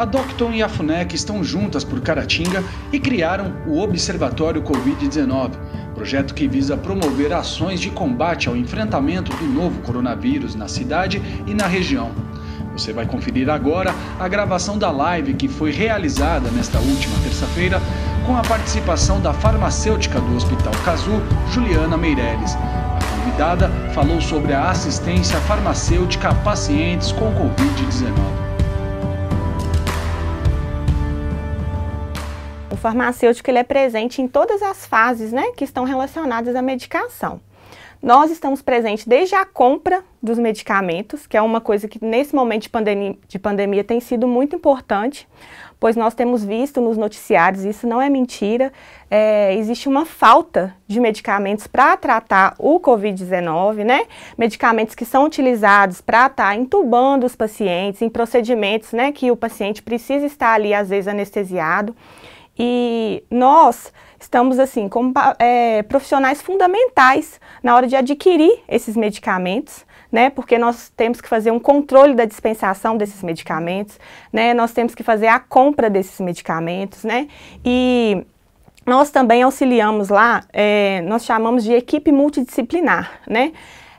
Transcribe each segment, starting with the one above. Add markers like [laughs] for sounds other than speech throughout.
a Docton e a FUNEC estão juntas por Caratinga e criaram o Observatório Covid-19, projeto que visa promover ações de combate ao enfrentamento do novo coronavírus na cidade e na região. Você vai conferir agora a gravação da live que foi realizada nesta última terça-feira com a participação da farmacêutica do Hospital Cazu, Juliana Meireles. A convidada falou sobre a assistência farmacêutica a pacientes com Covid-19. farmacêutico ele é presente em todas as fases né, que estão relacionadas à medicação. Nós estamos presentes desde a compra dos medicamentos, que é uma coisa que nesse momento de pandemia, de pandemia tem sido muito importante, pois nós temos visto nos noticiários, isso não é mentira, é, existe uma falta de medicamentos para tratar o Covid-19, né? Medicamentos que são utilizados para estar tá entubando os pacientes em procedimentos né, que o paciente precisa estar ali, às vezes, anestesiado. E nós estamos, assim, como é, profissionais fundamentais na hora de adquirir esses medicamentos, né? Porque nós temos que fazer um controle da dispensação desses medicamentos, né? Nós temos que fazer a compra desses medicamentos, né? E nós também auxiliamos lá, é, nós chamamos de equipe multidisciplinar, né?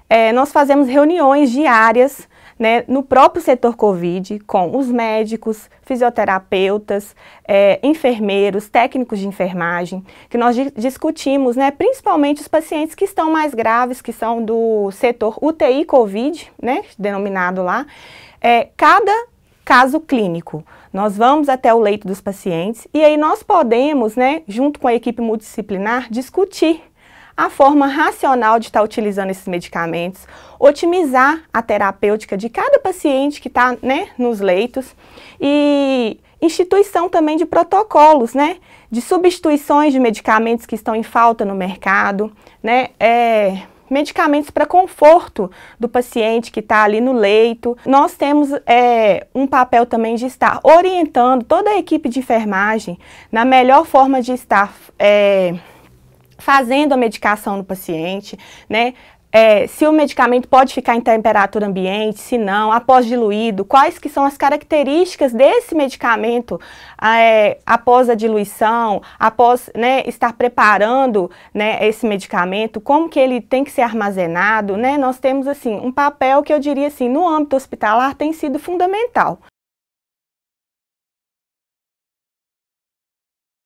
É, nós fazemos reuniões diárias né, no próprio setor Covid, com os médicos, fisioterapeutas, é, enfermeiros, técnicos de enfermagem, que nós di discutimos, né, principalmente os pacientes que estão mais graves, que são do setor UTI Covid, né, denominado lá, é, cada caso clínico. Nós vamos até o leito dos pacientes e aí nós podemos, né, junto com a equipe multidisciplinar, discutir a forma racional de estar tá utilizando esses medicamentos, otimizar a terapêutica de cada paciente que está né, nos leitos e instituição também de protocolos, né, de substituições de medicamentos que estão em falta no mercado, né, é, medicamentos para conforto do paciente que está ali no leito. Nós temos é, um papel também de estar orientando toda a equipe de enfermagem na melhor forma de estar é, fazendo a medicação no paciente, né? É, se o medicamento pode ficar em temperatura ambiente, se não, após diluído, quais que são as características desse medicamento ah, é, após a diluição, após né, estar preparando né, esse medicamento, como que ele tem que ser armazenado, né? Nós temos assim um papel que eu diria assim no âmbito hospitalar tem sido fundamental.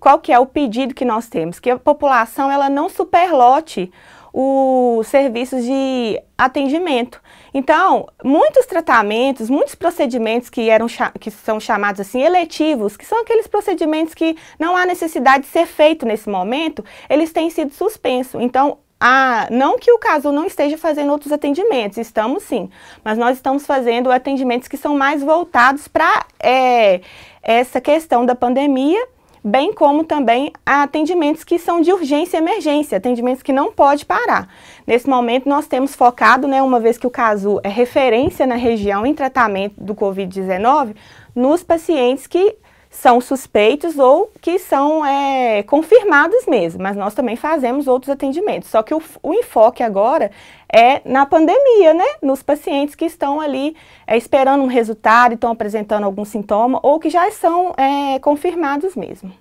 qual que é o pedido que nós temos? Que a população ela não superlote os serviços de atendimento. Então, muitos tratamentos, muitos procedimentos que, eram, que são chamados assim eletivos, que são aqueles procedimentos que não há necessidade de ser feito nesse momento, eles têm sido suspensos. Então, a, não que o caso não esteja fazendo outros atendimentos, estamos sim, mas nós estamos fazendo atendimentos que são mais voltados para é, eh, essa questão da pandemia bem como também a atendimentos que são de urgência e emergência, atendimentos que não pode parar. Nesse momento nós temos focado, né, uma vez que o caso é referência na região em tratamento do COVID-19, nos pacientes que são suspeitos ou que são é, confirmados mesmo, mas nós também fazemos outros atendimentos. Só que o, o, enfoque agora é na pandemia, né? Nos pacientes que estão ali é, esperando um resultado estão apresentando algum sintoma ou que já são é, confirmados mesmo.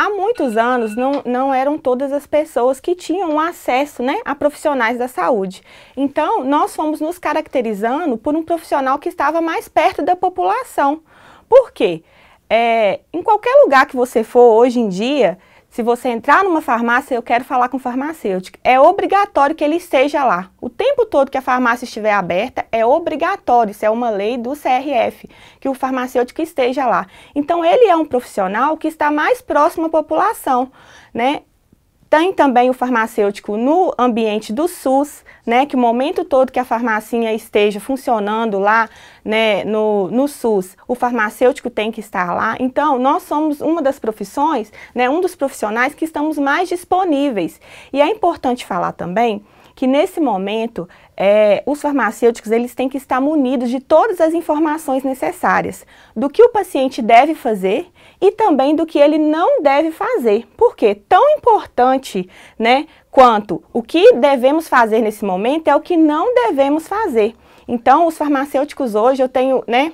há muitos anos não, não eram todas as pessoas que tinham acesso né, a profissionais da saúde. Então, nós fomos nos caracterizando por um profissional que estava mais perto da população. Por quê? É, em qualquer lugar que você for hoje em dia, se você entrar numa farmácia, eu quero falar com o farmacêutico. É obrigatório que ele esteja lá. O tempo todo que a farmácia estiver aberta, é obrigatório. Isso é uma lei do CRF, que o farmacêutico esteja lá. Então, ele é um profissional que está mais próximo à população, né? Tem também o farmacêutico no ambiente do SUS, né, que o momento todo que a farmacinha esteja funcionando lá, né, no, no SUS, o farmacêutico tem que estar lá. Então, nós somos uma das profissões, né, um dos profissionais que estamos mais disponíveis. E é importante falar também que nesse momento é, os farmacêuticos eles têm que estar munidos de todas as informações necessárias do que o paciente deve fazer e também do que ele não deve fazer. Porque tão importante, né, quanto o que devemos fazer nesse momento é o que não devemos fazer. Então, os farmacêuticos hoje eu tenho, né,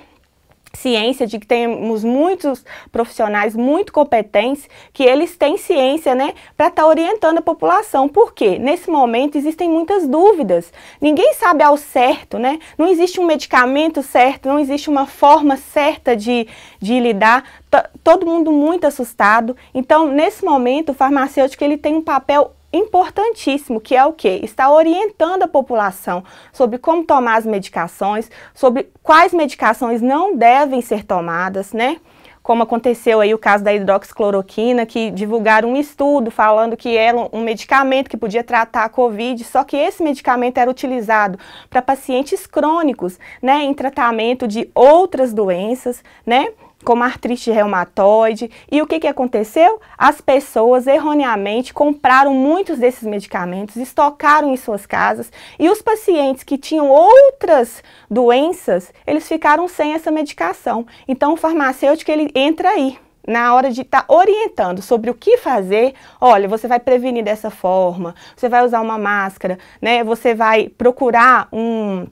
ciência de que temos muitos profissionais muito competentes, que eles têm ciência, né, para estar tá orientando a população. Por quê? Nesse momento existem muitas dúvidas. Ninguém sabe ao certo, né? Não existe um medicamento certo, não existe uma forma certa de, de lidar. T todo mundo muito assustado. Então, nesse momento, o farmacêutico ele tem um papel importantíssimo, que é o que? Está orientando a população sobre como tomar as medicações, sobre quais medicações não devem ser tomadas, né? Como aconteceu aí o caso da hidroxicloroquina, que divulgaram um estudo falando que era um medicamento que podia tratar a Covid, só que esse medicamento era utilizado para pacientes crônicos, né, em tratamento de outras doenças, né? como artrite reumatoide. E o que, que aconteceu? As pessoas erroneamente compraram muitos desses medicamentos, estocaram em suas casas e os pacientes que tinham outras doenças, eles ficaram sem essa medicação. Então o farmacêutico ele entra aí na hora de estar tá orientando sobre o que fazer, olha, você vai prevenir dessa forma, você vai usar uma máscara, né? Você vai procurar um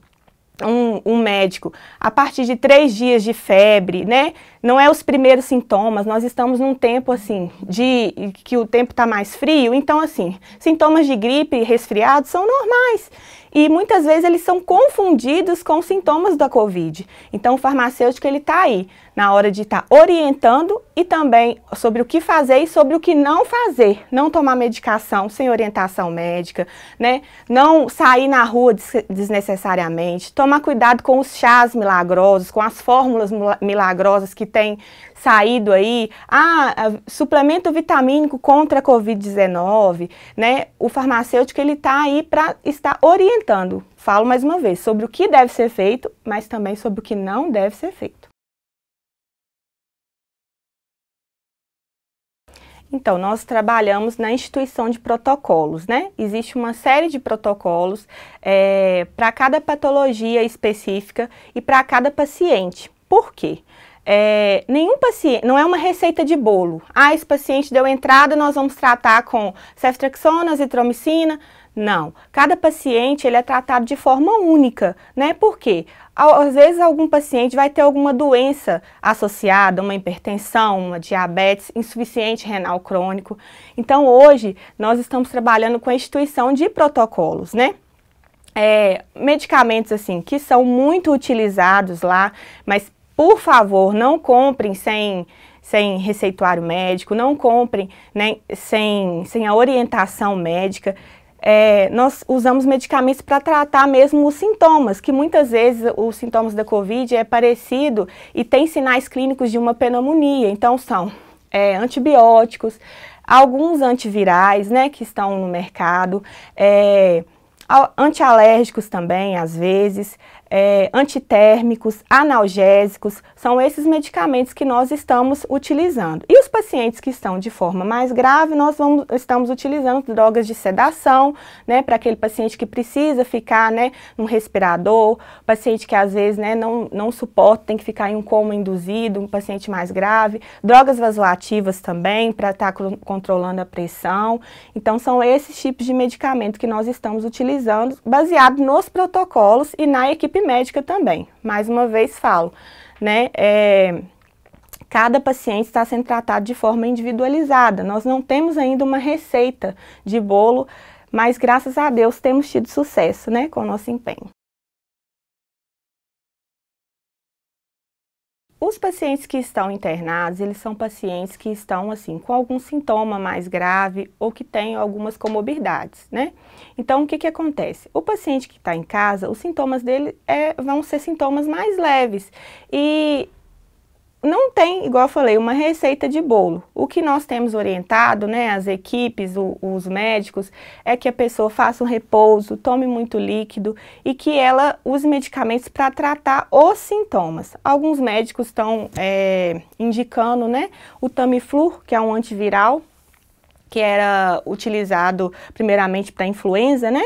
um, um, médico a partir de três dias de febre, né? Não é os primeiros sintomas, nós estamos num tempo assim de que o tempo está mais frio, então assim, sintomas de gripe, resfriado são normais e muitas vezes eles são confundidos com sintomas da Covid. Então o farmacêutico ele está aí na hora de estar tá orientando e também sobre o que fazer e sobre o que não fazer. Não tomar medicação sem orientação médica, né? Não sair na rua desnecessariamente, tomar cuidado com os chás milagrosos, com as fórmulas milagrosas que tem saído aí, ah, suplemento vitamínico contra a Covid-19, né? O farmacêutico ele está aí para estar orientando, falo mais uma vez, sobre o que deve ser feito, mas também sobre o que não deve ser feito. Então, nós trabalhamos na instituição de protocolos, né? Existe uma série de protocolos é, para cada patologia específica e para cada paciente. Por quê? É, nenhum paciente, não é uma receita de bolo. Ah, esse paciente deu entrada, nós vamos tratar com ceftriaxona, azitromicina. Não, cada paciente ele é tratado de forma única, né? Por quê? Às vezes algum paciente vai ter alguma doença associada, uma hipertensão, uma diabetes, insuficiente renal crônico. Então hoje nós estamos trabalhando com a instituição de protocolos, né? É, medicamentos assim que são muito utilizados lá, mas por favor, não comprem sem, sem receituário médico, não comprem né, sem, sem a orientação médica. É, nós usamos medicamentos para tratar mesmo os sintomas, que muitas vezes os sintomas da Covid é parecido e tem sinais clínicos de uma pneumonia. Então são é, antibióticos, alguns antivirais, né, que estão no mercado, é, antialérgicos também, às vezes, é, antitérmicos, analgésicos, são esses medicamentos que nós estamos utilizando. E os pacientes que estão de forma mais grave, nós vamos, estamos utilizando drogas de sedação, né, para aquele paciente que precisa ficar, né, num respirador, paciente que às vezes, né, não, não suporta, tem que ficar em um coma induzido, um paciente mais grave, drogas vasodilativas também, para estar tá controlando a pressão. Então, são esses tipos de medicamento que nós estamos utilizando, baseado nos protocolos e na equipe equipe médica também. Mais uma vez falo, né? É, cada paciente está sendo tratado de forma individualizada. Nós não temos ainda uma receita de bolo, mas graças a Deus temos tido sucesso, né, com o nosso empenho. Os pacientes que estão internados, eles são pacientes que estão assim com algum sintoma mais grave ou que têm algumas comorbidades, né? Então o que que acontece? O paciente que está em casa, os sintomas dele é, vão ser sintomas mais leves e tem, igual eu falei, uma receita de bolo. O que nós temos orientado, né, as equipes, o, os médicos, é que a pessoa faça um repouso, tome muito líquido e que ela use medicamentos para tratar os sintomas. Alguns médicos estão é, indicando, né, o Tamiflu, que é um antiviral, que era utilizado primeiramente para influenza, né,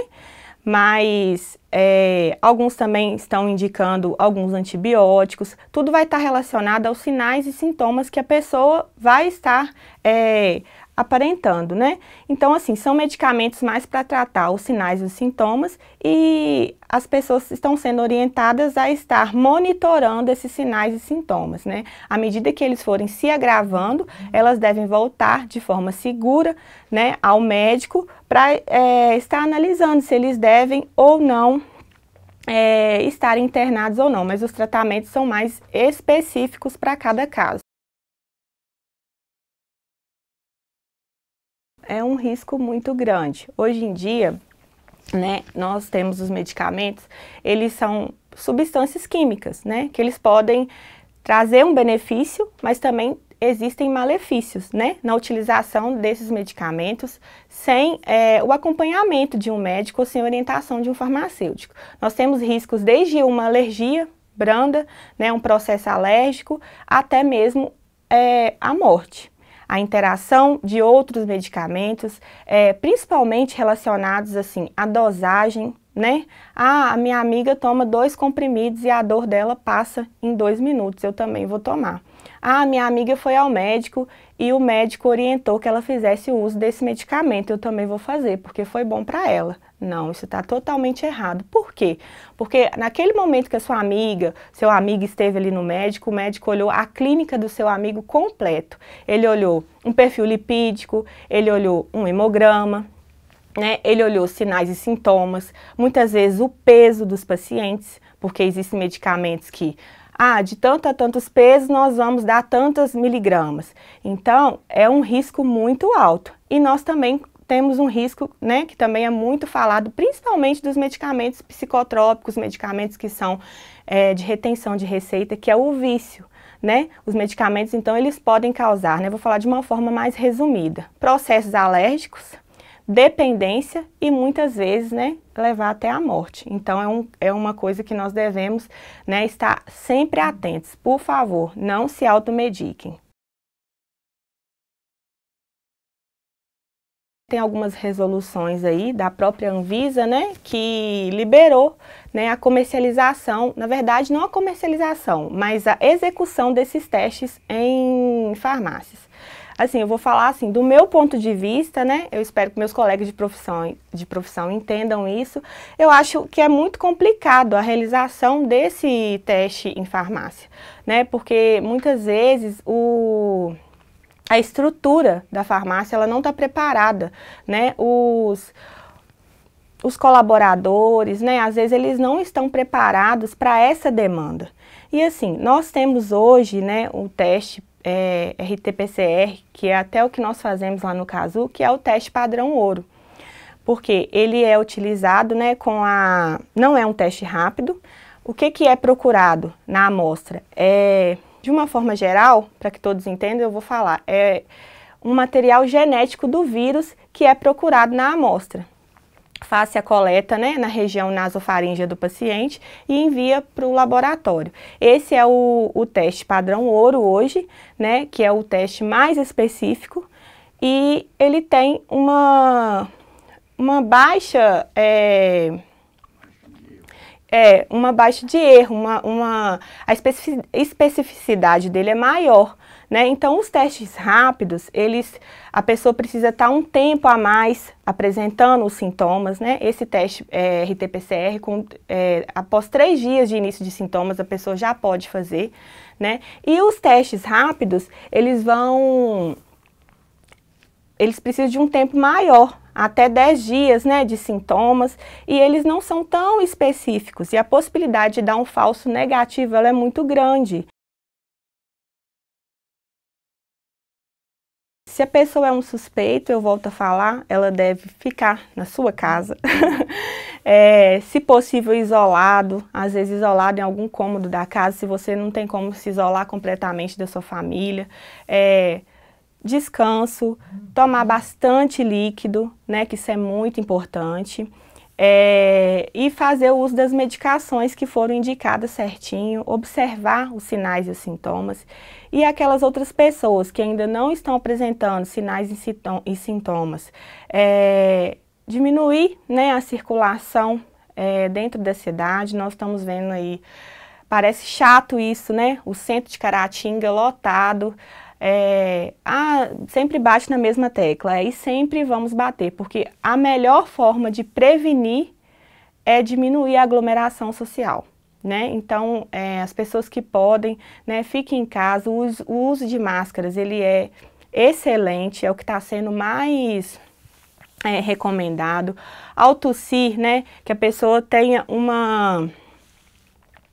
mas é, alguns também estão indicando alguns antibióticos. Tudo vai estar relacionado aos sinais e sintomas que a pessoa vai estar é, aparentando, né? Então, assim, são medicamentos mais para tratar os sinais e os sintomas e as pessoas estão sendo orientadas a estar monitorando esses sinais e sintomas, né? À medida que eles forem se agravando, elas devem voltar de forma segura, né, ao médico para é, estar analisando se eles devem ou não é, estarem internados ou não, mas os tratamentos são mais específicos para cada caso. É um risco muito grande. Hoje em dia, né, nós temos os medicamentos, eles são substâncias químicas, né, que eles podem trazer um benefício, mas também existem malefícios né, na utilização desses medicamentos sem é, o acompanhamento de um médico ou sem orientação de um farmacêutico. Nós temos riscos desde uma alergia branda, né, um processo alérgico, até mesmo é, a morte a interação de outros medicamentos, é, principalmente relacionados assim à dosagem, né? Ah, a minha amiga toma dois comprimidos e a dor dela passa em dois minutos, eu também vou tomar. Ah, minha amiga foi ao médico e o médico orientou que ela fizesse o uso desse medicamento. Eu também vou fazer, porque foi bom para ela. Não, isso está totalmente errado. Por quê? Porque naquele momento que a sua amiga, seu amigo esteve ali no médico, o médico olhou a clínica do seu amigo completo. Ele olhou um perfil lipídico, ele olhou um hemograma, né? Ele olhou sinais e sintomas, muitas vezes o peso dos pacientes, porque existem medicamentos que ah, de tanto a tantos pesos nós vamos dar tantas miligramas. Então, é um risco muito alto. E nós também temos um risco, né, que também é muito falado, principalmente dos medicamentos psicotrópicos, medicamentos que são é, de retenção de receita, que é o vício. Né? Os medicamentos, então, eles podem causar, né? Vou falar de uma forma mais resumida. Processos alérgicos, dependência e muitas vezes, né, levar até a morte. Então, é, um, é uma coisa que nós devemos, né, estar sempre atentos. Por favor, não se automediquem. Tem algumas resoluções aí da própria Anvisa, né, que liberou né, a comercialização, na verdade não a comercialização, mas a execução desses testes em farmácias. Assim, eu vou falar assim, do meu ponto de vista, né? Eu espero que meus colegas de profissão, de profissão entendam isso. Eu acho que é muito complicado a realização desse teste em farmácia, né? Porque muitas vezes o a estrutura da farmácia ela não está preparada, né? Os os colaboradores, né? Às vezes eles não estão preparados para essa demanda. E assim, nós temos hoje, né, o teste é, RT-PCR, que é até o que nós fazemos lá no CASU, que é o teste padrão ouro. Porque ele é utilizado né, com a. não é um teste rápido. O que, que é procurado na amostra? É, de uma forma geral, para que todos entendam, eu vou falar, é um material genético do vírus que é procurado na amostra. Faça a coleta né, na região nasofaríngea do paciente e envia para o laboratório. Esse é o, o teste padrão ouro hoje, né, que é o teste mais específico e ele tem uma, uma baixa... É, é, uma baixa de erro, uma, uma, a especificidade dele é maior, né? Então, os testes rápidos, eles, a pessoa precisa estar tá um tempo a mais apresentando os sintomas, né? Esse teste é, RT-PCR, é, após três dias de início de sintomas, a pessoa já pode fazer, né? E os testes rápidos, eles vão... Eles precisam de um tempo maior até 10 dias né, de sintomas e eles não são tão específicos e a possibilidade de dar um falso negativo ela é muito grande. Se a pessoa é um suspeito, eu volto a falar, ela deve ficar na sua casa. [laughs] é, se possível, isolado, às vezes isolado em algum cômodo da casa, se você não tem como se isolar completamente da sua família. É, descanso, tomar bastante líquido, né, que isso é muito importante. É, e fazer o uso das medicações que foram indicadas certinho, observar os sinais e os sintomas. E aquelas outras pessoas que ainda não estão apresentando sinais e sintomas, é, diminuir né, a circulação é, dentro da cidade. Nós estamos vendo aí, parece chato isso, né? O centro de Caratinga lotado, é, ah, sempre bate na mesma tecla, é, e sempre vamos bater, porque a melhor forma de prevenir é diminuir a aglomeração social. Né? Então, é, as pessoas que podem, né, fiquem em casa, o uso, o uso de máscaras, ele é excelente, é o que está sendo mais é, recomendado. Ao tossir, né, que a pessoa tenha uma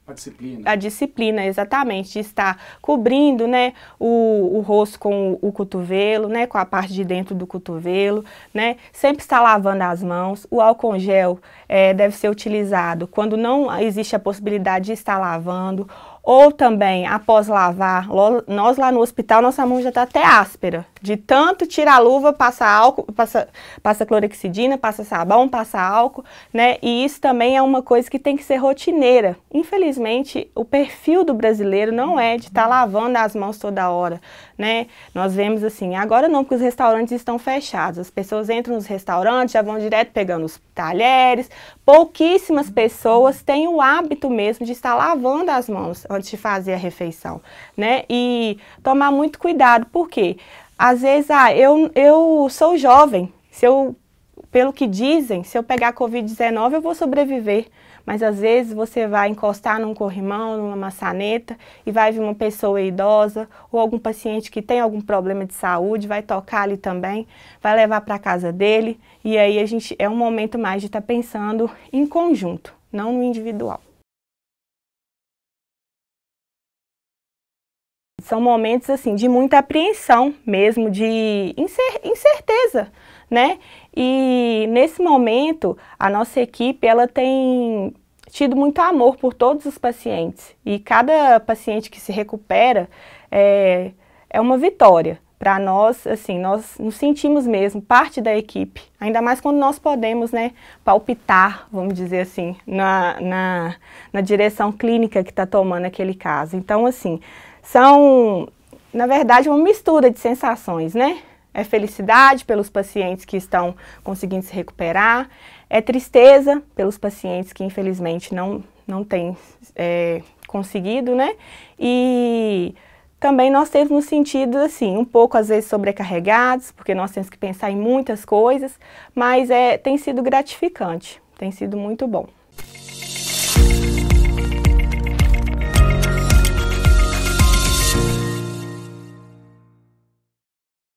a disciplina. A disciplina, exatamente, estar cobrindo né, o, o rosto com o, o cotovelo, né, com a parte de dentro do cotovelo, né, sempre estar lavando as mãos. O álcool gel é, deve ser utilizado quando não existe a possibilidade de estar lavando ou também após lavar. Nós lá no hospital, nossa mão já está até áspera, de tanto tirar a luva, passa álcool, passa, passa clorexidina, passa sabão, passa álcool, né? E isso também é uma coisa que tem que ser rotineira. Infelizmente, o perfil do brasileiro não é de estar tá lavando as mãos toda hora, né? Nós vemos assim, agora não, porque os restaurantes estão fechados. As pessoas entram nos restaurantes, já vão direto pegando os talheres. Pouquíssimas pessoas têm o hábito mesmo de estar lavando as mãos antes de fazer a refeição, né? E tomar muito cuidado, por quê? Às vezes, ah, eu, eu sou jovem, se eu, pelo que dizem, se eu pegar Covid-19 eu vou sobreviver. Mas às vezes você vai encostar num corrimão, numa maçaneta e vai vir uma pessoa idosa ou algum paciente que tem algum problema de saúde, vai tocar ali também, vai levar para casa dele e aí a gente é um momento mais de estar tá pensando em conjunto, não no individual. São momentos assim de muita apreensão mesmo, de incerteza, né? E nesse momento a nossa equipe ela tem tido muito amor por todos os pacientes e cada paciente que se recupera é, é uma vitória para nós, assim, nós nos sentimos mesmo parte da equipe, ainda mais quando nós podemos, né, palpitar, vamos dizer assim, na, na, na direção clínica que está tomando aquele caso. Então, assim, são, na verdade, uma mistura de sensações, né? É felicidade pelos pacientes que estão conseguindo se recuperar, é tristeza pelos pacientes que infelizmente não, não têm é, conseguido, né? E também nós temos nos sentido, assim, um pouco às vezes sobrecarregados, porque nós temos que pensar em muitas coisas, mas é, tem sido gratificante, tem sido muito bom.